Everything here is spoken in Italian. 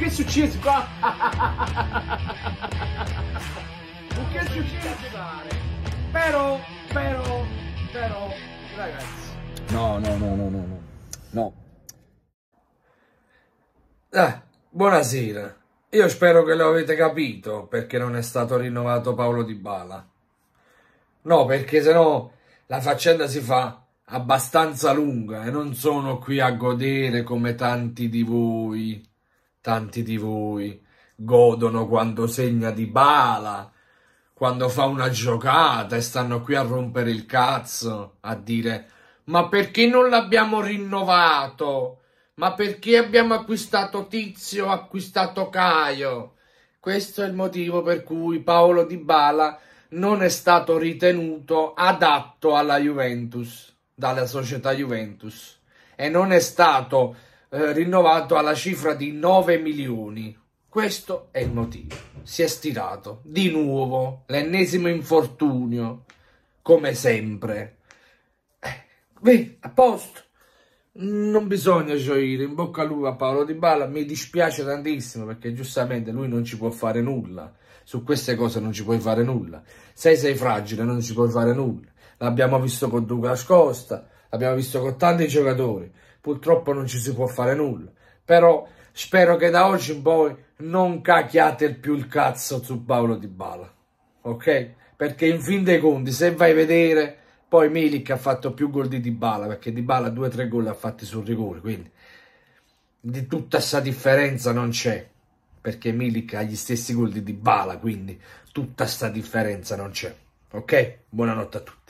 che è successo qua? che è successo? Però, però, però, ragazzi. No, no, no, no, no, no. No. Ah, buonasera. Io spero che lo avete capito perché non è stato rinnovato Paolo Di Bala. No, perché sennò la faccenda si fa abbastanza lunga e non sono qui a godere come tanti di voi. Tanti di voi godono quando segna di bala, quando fa una giocata e stanno qui a rompere il cazzo, a dire ma perché non l'abbiamo rinnovato? Ma perché abbiamo acquistato Tizio, acquistato Caio? Questo è il motivo per cui Paolo Di Bala non è stato ritenuto adatto alla Juventus, dalla società Juventus e non è stato eh, rinnovato alla cifra di 9 milioni. Questo è il motivo. Si è stirato di nuovo l'ennesimo infortunio, come sempre. Eh, vedi, a posto. Non bisogna gioire, in bocca al lupo a Paolo Di Balla, mi dispiace tantissimo perché giustamente lui non ci può fare nulla, su queste cose non ci puoi fare nulla, se sei fragile non ci puoi fare nulla, l'abbiamo visto con Douglas Costa, L'abbiamo visto con tanti giocatori. Purtroppo non ci si può fare nulla. Però spero che da oggi in poi non cacchiate più il cazzo su Paolo Di Bala. Ok? Perché in fin dei conti, se vai a vedere, poi Milik ha fatto più gol di Di Bala, perché Di Bala 2-3 gol ha fatti sul rigore. Quindi di tutta questa differenza non c'è perché Milik ha gli stessi gol di Dybala, quindi tutta questa differenza non c'è. Ok? Buonanotte a tutti.